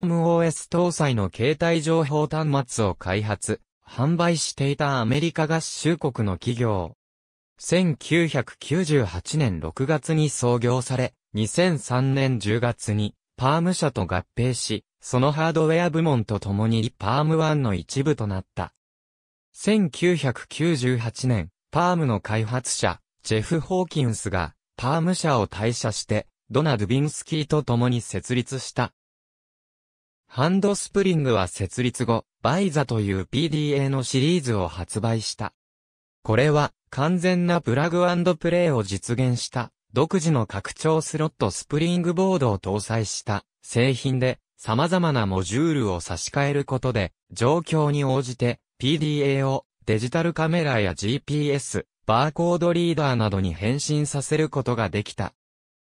MOS 搭載の携帯情報端末を開発、販売していたアメリカ合衆国の企業。1998年6月に創業され、2003年10月にパーム社と合併し、そのハードウェア部門と共にパーム1の一部となった。1998年、パームの開発者、ジェフ・ホーキンスが、パーム社を退社して、ドナ・ドゥビンスキーと共に設立した、ハンドスプリングは設立後、バイザという PDA のシリーズを発売した。これは完全なプラグプレイを実現した独自の拡張スロットスプリングボードを搭載した製品で様々なモジュールを差し替えることで状況に応じて PDA をデジタルカメラや GPS、バーコードリーダーなどに変身させることができた。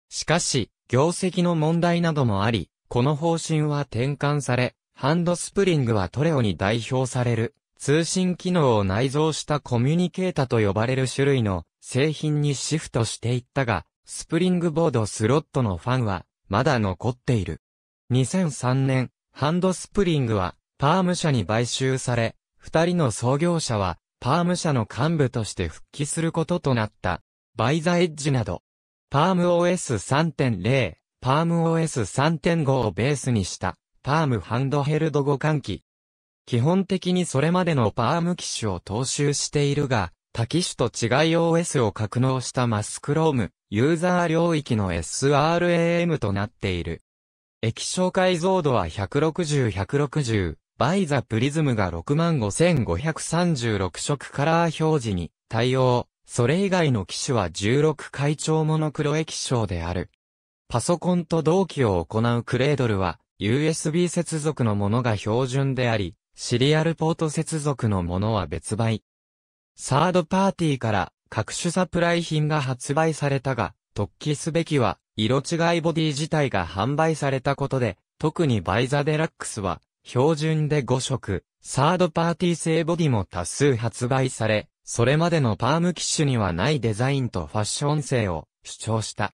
しかし、業績の問題などもあり、この方針は転換され、ハンドスプリングはトレオに代表される、通信機能を内蔵したコミュニケータと呼ばれる種類の製品にシフトしていったが、スプリングボードスロットのファンは、まだ残っている。2003年、ハンドスプリングは、パーム社に買収され、二人の創業者は、パーム社の幹部として復帰することとなった。バイザエッジなど、パーム OS3.0、パーム o s 3 5をベースにしたパームハンドヘルド互換機。基本的にそれまでのパーム機種を踏襲しているが、多機種と違い OS を格納したマスクローム、ユーザー領域の SRAM となっている。液晶解像度は160-160、バイザプリズムが65,536色カラー表示に対応。それ以外の機種は16階調モノクロ液晶である。パソコンと同期を行うクレードルは、USB 接続のものが標準であり、シリアルポート接続のものは別売。サードパーティーから各種サプライ品が発売されたが、突起すべきは、色違いボディ自体が販売されたことで、特にバイザデラックスは、標準で5色、サードパーティー製ボディも多数発売され、それまでのパーム機種にはないデザインとファッション性を主張した。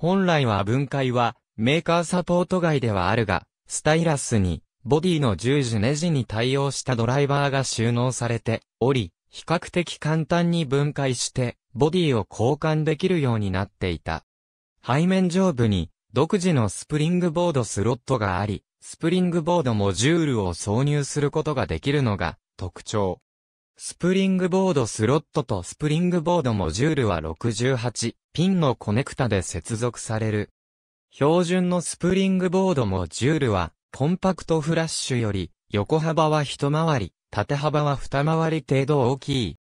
本来は分解は、メーカーサポート外ではあるが、スタイラスに、ボディの十字ネジに対応したドライバーが収納されており、比較的簡単に分解して、ボディを交換できるようになっていた。背面上部に、独自のスプリングボードスロットがあり、スプリングボードモジュールを挿入することができるのが特徴。スプリングボードスロットとスプリングボードモジュールは68ピンのコネクタで接続される。標準のスプリングボードモジュールはコンパクトフラッシュより横幅は一回り、縦幅は二回り程度大きい。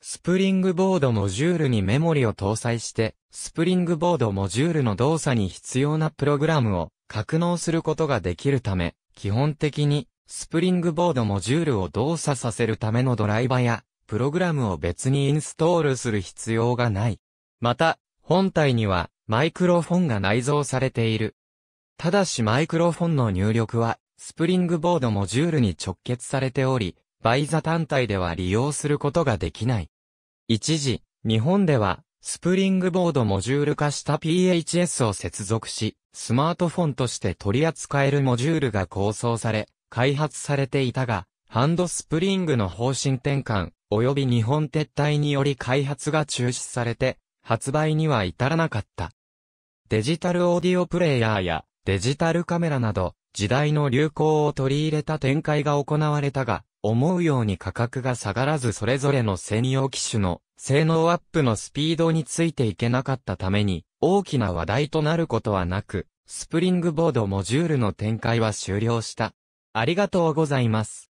スプリングボードモジュールにメモリを搭載して、スプリングボードモジュールの動作に必要なプログラムを格納することができるため、基本的にスプリングボードモジュールを動作させるためのドライバーや、プログラムを別にインストールする必要がない。また、本体には、マイクロフォンが内蔵されている。ただしマイクロフォンの入力は、スプリングボードモジュールに直結されており、バイザ単体では利用することができない。一時、日本では、スプリングボードモジュール化した PHS を接続し、スマートフォンとして取り扱えるモジュールが構想され、開発されていたが、ハンドスプリングの方針転換、及び日本撤退により開発が中止されて、発売には至らなかった。デジタルオーディオプレイヤーやデジタルカメラなど、時代の流行を取り入れた展開が行われたが、思うように価格が下がらずそれぞれの専用機種の性能アップのスピードについていけなかったために、大きな話題となることはなく、スプリングボードモジュールの展開は終了した。ありがとうございます。